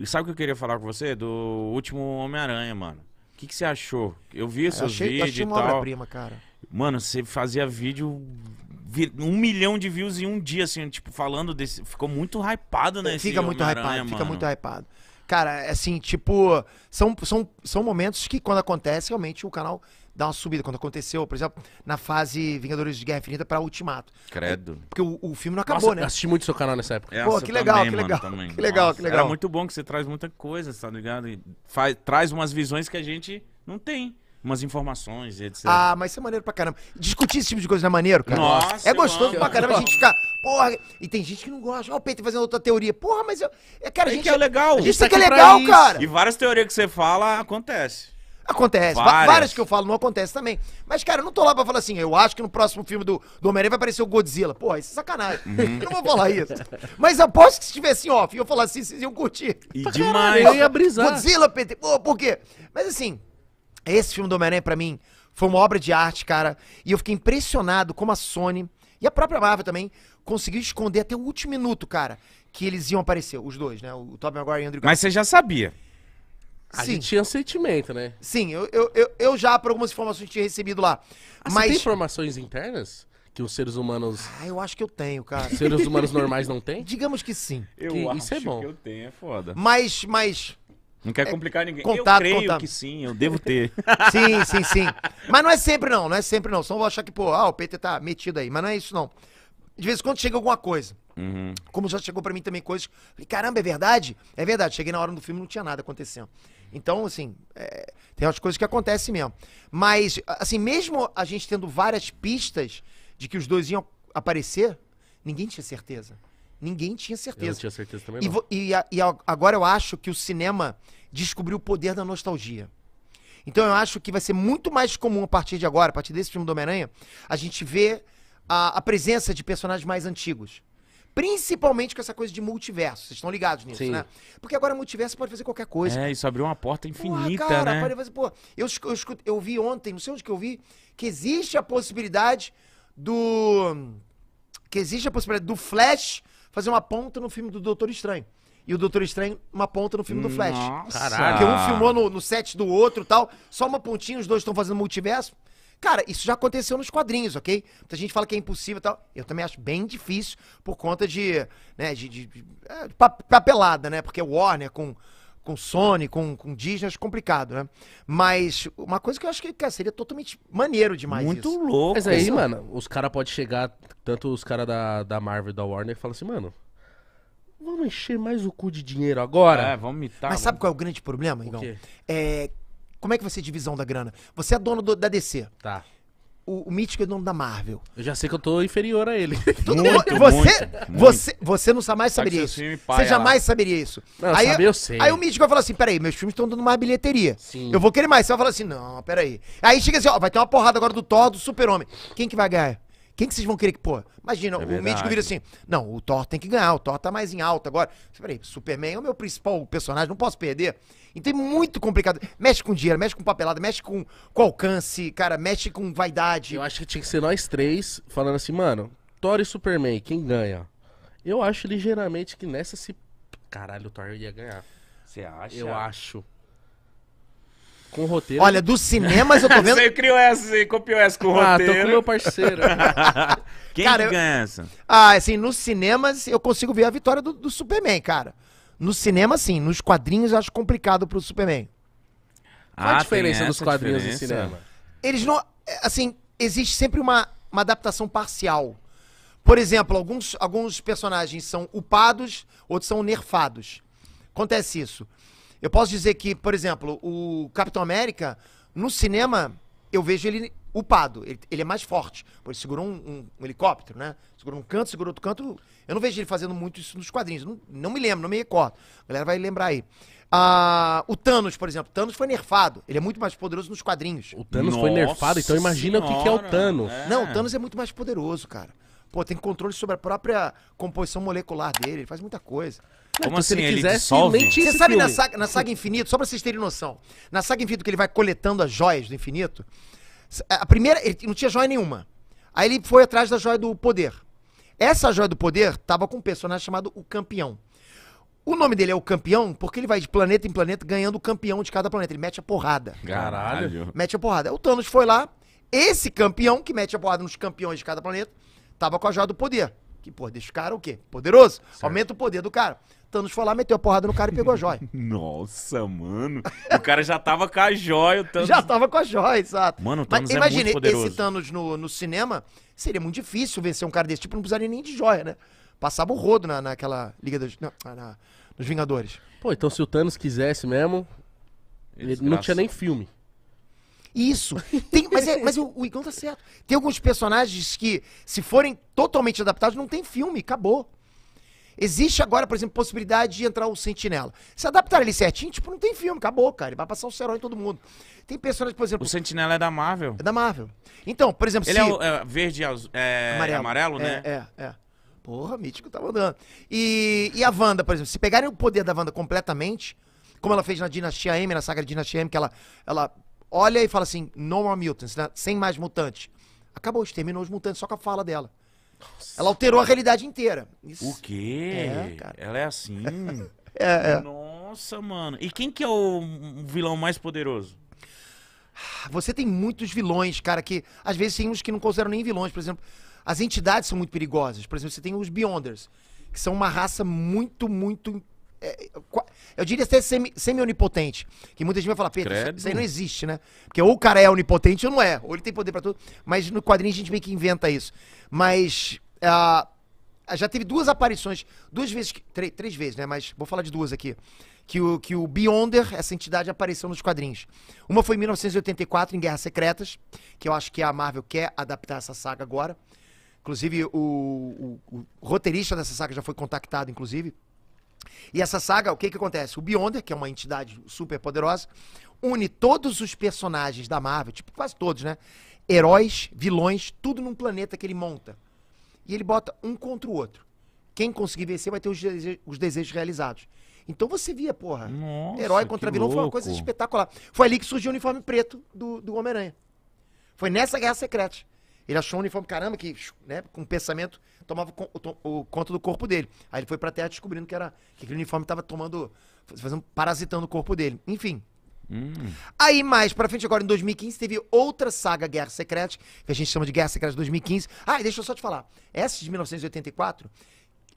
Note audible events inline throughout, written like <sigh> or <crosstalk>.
E sabe o que eu queria falar com você? Do último Homem-Aranha, mano. O que, que você achou? Eu vi eu é, seus achei, vídeos achei e tal. prima cara. Mano, você fazia vídeo um milhão de views em um dia, assim, tipo, falando desse. Ficou muito hypado, né? Fica muito hypado, mano. fica muito hypado. Cara, é assim, tipo, são, são, são momentos que quando acontece, realmente o canal dá uma subida. Quando aconteceu, por exemplo, na fase Vingadores de Guerra Infinita pra Ultimato. Credo. É, porque o, o filme não acabou, Nossa, né? Eu assisti muito seu canal nessa época. Pô, que legal, também, que legal. Mano, <laughs> que legal, Nossa, que legal. Era muito bom que você traz muita coisa, tá ligado? E faz, traz umas visões que a gente não tem umas informações, etc. Ah, mas isso é maneiro pra caramba. Discutir esse tipo de coisa não é maneiro, cara? Nossa, é gostoso pra caramba a gente ficar. Porra, e tem gente que não gosta. Ó, o Peter fazendo outra teoria. Porra, mas eu. É, cara, a é gente. É é legal. A gente é, é legal, cara. E várias teorias que você fala acontece. Acontece. Várias. Várias. que eu falo não acontece também. Mas, cara, eu não tô lá pra falar assim, eu acho que no próximo filme do, do Homem-Aranha vai aparecer o Godzilla. Porra, isso é sacanagem. Uhum. <laughs> Eu não vou falar isso. Mas aposto que se tivesse off e eu falar assim, vocês iam curtir. E demais. Eu ia brisar. Godzilla, PT. Pô, por quê? Mas assim, esse filme do Homem-Aranha, pra mim, foi uma obra de arte, cara. E eu fiquei impressionado como a Sony e a própria Marvel também conseguiu esconder até o último minuto, cara, que eles iam aparecer, os dois, né? O Tobey Maguire e o Andrew Mas você já sabia. A Sim. gente tinha sentimento, né? Sim, eu, eu, eu, eu já, por algumas informações, tinha recebido lá. Ah, mas... Você tem informações internas? Que os seres humanos. Ah, eu acho que eu tenho, cara. Os seres humanos <laughs> normais não têm? Digamos que sim. Eu que acho isso é bom. que eu tenho, é foda. Mas, mas. Não quer é, complicar ninguém. Contato, eu creio contato. que sim, eu devo ter. <laughs> sim, sim, sim. Mas não é sempre não, não é sempre não. Só vou achar que, pô, ah, o PT tá metido aí. Mas não é isso não. De vez em quando chega alguma coisa. Uhum. Como já chegou para mim também coisas. Falei, caramba, é verdade? É verdade. Cheguei na hora do filme não tinha nada acontecendo. Então, assim, é, tem umas coisas que acontecem mesmo. Mas, assim, mesmo a gente tendo várias pistas de que os dois iam aparecer, ninguém tinha certeza. Ninguém tinha certeza. Eu não tinha certeza também não. E, e, e agora eu acho que o cinema descobriu o poder da nostalgia. Então eu acho que vai ser muito mais comum a partir de agora, a partir desse filme do Homem-Aranha, a gente ver a, a, presença de personagens mais antigos. Principalmente com essa coisa de multiverso. Vocês estão ligados nisso, Sim. né? Porque agora multiverso pode fazer qualquer coisa. É, isso abriu uma porta infinita, Porra, cara, né? Pode fazer, pô, eu, eu, eu vi ontem, não sei onde que eu vi, que existe a possibilidade do... Que existe a possibilidade do Flash fazer uma ponta no filme do Doutor Estranho. E o Doutor Estranho, uma ponta no filme do Flash. Nossa. Caraca. Porque um filmou no, no set do outro tal. Só uma pontinha, os dois estão fazendo multiverso. Cara, isso já aconteceu nos quadrinhos, ok? Muita gente fala que é impossível e tal. Eu também acho bem difícil por conta de, né, de, de, de, de é, papelada, né? Porque o é Warner com com Sony, com, com Disney, acho complicado, né? Mas uma coisa que eu acho que cara, seria totalmente maneiro demais Muito isso. louco. Mas aí, isso. mano, os caras podem chegar, tanto os caras da, da Marvel e da Warner, e falar assim, mano, vamos encher mais o cu de dinheiro agora? É, vamos mitar. Mas sabe qual é o grande problema, Igão? O quê? É, como é que vai ser a divisão da grana? Você é dono do, da DC. Tá o, o mítico é o nome da Marvel. Eu já sei que eu tô inferior a ele. <laughs> Tudo bem. Muito, você, muito, você, você não jamais Sabe saberia que isso. Você lá. jamais saberia isso. Não, aí, eu sei. aí o mítico vai falar assim: peraí, meus filmes estão dando mais bilheteria. Sim. Eu vou querer mais. Você vai falar assim: não, peraí. Aí chega assim: ó, vai ter uma porrada agora do Thor, do Super-Homem. Quem que vai ganhar? Quem que vocês vão querer que, pô? Imagina, é o mítico vira assim: não, o Thor tem que ganhar, o Thor tá mais em alta agora. Peraí, Superman é o meu principal personagem, não posso perder. Então é muito complicado. Mexe com dinheiro, mexe com papelada, mexe com, com alcance, cara, mexe com vaidade. Eu acho que tinha que ser nós três falando assim, mano, Thor e Superman, quem ganha? Eu acho ligeiramente que nessa se. Caralho, o Thor ia ganhar. Você acha? Eu acho. Com roteiro. Olha, dos cinemas eu tô <laughs> vendo. Você criou essa e copiou essa com o roteiro. Ah, tô com meu parceiro. <laughs> Quem cara, que ganha eu... essa? Ah, assim, nos cinemas eu consigo ver a vitória do, do Superman, cara. No cinema, sim. Nos quadrinhos eu acho complicado pro Superman. Ah, Qual a ah, diferença dos quadrinhos diferença? e cinema? Eles não. É, assim, existe sempre uma, uma adaptação parcial. Por exemplo, alguns, alguns personagens são upados, outros são nerfados. Acontece isso. Eu posso dizer que, por exemplo, o Capitão América, no cinema, eu vejo ele upado. Ele, ele é mais forte. Ele segurou um, um, um, helicóptero, né? Segurou um canto, segurou outro canto. Eu não vejo ele fazendo muito isso nos quadrinhos. Não, não me lembro, não me recordo. A galera vai lembrar aí. Ah, o Thanos, por exemplo. O Thanos foi nerfado. Ele é muito mais poderoso nos quadrinhos. O Thanos Nossa foi nerfado, então imagina senhora, o que, que, é o Thanos. É. Não, o Thanos é muito mais poderoso, cara. Pô, tem controle sobre a própria composição molecular dele. Ele faz muita coisa. Como assim? Ele, ele dissolve? Você sabe na saga, na saga, Infinito, só pra vocês terem noção, na saga Infinito que ele vai coletando as joias do Infinito, a primeira, ele não tinha joia nenhuma. Aí ele foi atrás da joia do poder. Essa joia do poder tava com um personagem chamado o Campeão. O nome dele é o campeão porque ele vai de planeta em planeta ganhando o campeão de cada planeta. Ele mete a porrada. Caralho. Mete a porrada. O Thanos foi lá. Esse campeão que mete a porrada nos campeões de cada planeta tava com a joia do poder. Que, pô, deixa o cara é o quê? Poderoso. Certo. Aumenta o poder do cara. Thanos foi lá, meteu a porrada no cara e pegou a joia. <laughs> Nossa, mano. O cara já tava com a joia, o Thanos. Já tava com a joia, exato. Mano, o Thanos Mas, é imagine, muito poderoso. esse Thanos no, no cinema, seria muito difícil vencer um cara desse tipo, não precisaria nem de joia, né? Passava o rodo na, naquela Liga dos... na, nos Vingadores. Pô, então se o Thanos quisesse mesmo, ele não tinha nem filme. Isso. Tem, mas, é, mas o, o Igão tá certo. Tem alguns personagens que, se forem totalmente adaptados, não tem filme, acabou. Existe agora, por exemplo, possibilidade de entrar o Sentinela. Se adaptar ele certinho, tipo, não tem filme, acabou, cara. Ele vai passar o um herói em todo mundo. Tem personagens, por exemplo. O Sentinela é da Marvel. É da Marvel. Então, por exemplo, ele se... é, é verde é, amarelo, é amarelo né? É, é, é. Porra, mítico tá mandando. E, e a Wanda, por exemplo, se pegarem o poder da Wanda completamente, como ela fez na Dinastia M, na saga Dinastia M, que ela, ela olha e fala assim: No more mutants, né? sem mais mutantes. Acabou, exterminou os mutantes só com a fala dela. Nossa. Ela alterou a realidade inteira. Isso. O quê? É, cara. Ela é assim? <laughs> é, é. Nossa, mano. E quem que é o vilão mais poderoso? Ah, você tem muitos vilões, cara, que às vezes tem uns que não consideram nem vilões. Por exemplo, as entidades são muito perigosas. Por exemplo, você tem os Beyonders, que são uma raça muito, muito. É, eu diria ser semi-onipotente. Semi que muita gente vai falar, Pedro, isso, isso, aí não existe, né? Porque ou o cara é onipotente ou não é. Ou ele tem poder para tudo. Mas no quadrinho a gente meio que inventa isso. Mas. Uh, já teve duas aparições, duas vezes, três, três vezes, né? Mas vou falar de duas aqui. Que o, que o Beyonder, essa entidade, apareceu nos quadrinhos. Uma foi em 1984, em Guerras Secretas, que eu acho que a Marvel quer adaptar essa saga agora. Inclusive, o, o, o roteirista dessa saga já foi contactado, inclusive. E essa saga, o que que acontece? O Beyonder, que é uma entidade super poderosa, une todos os personagens da Marvel, tipo quase todos, né? Heróis, vilões, tudo num planeta que ele monta. E ele bota um contra o outro. Quem conseguir vencer vai ter os, dese os desejos realizados. Então você via, porra, Nossa, herói contra vilão louco. foi uma coisa espetacular. Foi ali que surgiu o uniforme preto do, do Homem-Aranha. Foi nessa Guerra Secreta. Ele achou um uniforme, caramba, que né, com pensamento tomava o, o, conta do corpo dele. Aí ele foi pra terra descobrindo que, era, que aquele uniforme tava tomando, fazendo, parasitando o corpo dele. Enfim. Hum. Aí mais pra frente, agora em 2015, teve outra saga Guerra Secreta, que a gente chama de Guerra Secreta de 2015. Ah, e deixa eu só te falar. Essa de 1984,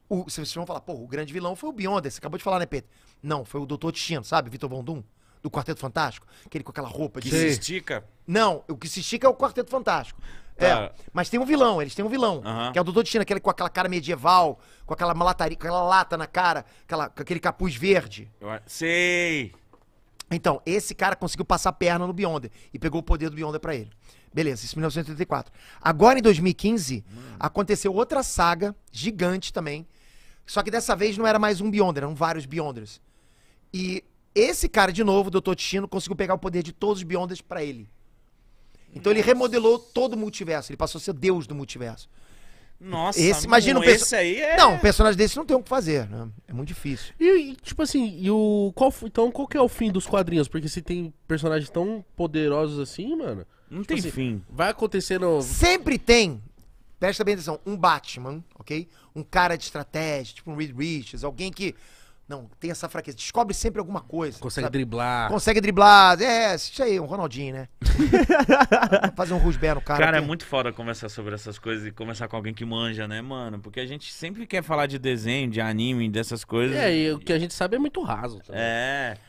o, vocês vão falar, pô, o grande vilão foi o Beyonder. Você acabou de falar, né, Pedro? Não, foi o Doutor Destino, sabe? Vitor Bondum do Quarteto Fantástico, aquele com aquela roupa de. Que se estica. Não, o que se estica é o Quarteto Fantástico. Tá. É, mas tem um vilão, eles têm um vilão, que é o Doutor Destino, aquele com aquela cara medieval, com aquela malataria, com aquela lata na cara, aquela, com aquele capuz verde. Eu... Sei! Então, esse cara conseguiu passar a perna no Beyonder e pegou o poder do Beyonder para ele. Beleza, isso em 1984. Agora, em 2015, hum. aconteceu outra saga gigante também. Só que dessa vez não era mais um Beyonder, eram vários Beyonders. E esse cara, de novo, o Dr. Tino, conseguiu pegar o poder de todos os Beyonders para ele. Então Nossa. ele remodelou todo o multiverso. Ele passou a ser deus do multiverso. Nossa, esse, imagina um esse aí é... Não, um personagem desse não tem o que fazer, né? É muito difícil. E, e tipo assim, e o qual, então qual que é o fim dos quadrinhos? Porque se tem personagens tão poderosos assim, mano... Não tipo tem assim, fim. Vai acontecendo... Sempre tem, presta bem atenção, um Batman, ok? Um cara de estratégia, tipo um Reed Richards, alguém que não, tem essa fraqueza. Descobre sempre alguma coisa. Consegue sabe? driblar. Consegue driblar. É, isso aí, um Ronaldinho, né? <laughs> Fazer um rusbé no cara. Cara, é muito foda conversar sobre essas coisas e conversar com alguém que manja, né, mano? Porque a gente sempre quer falar de desenho, de anime, dessas coisas. É, e o que a gente sabe é muito raso. Também. É.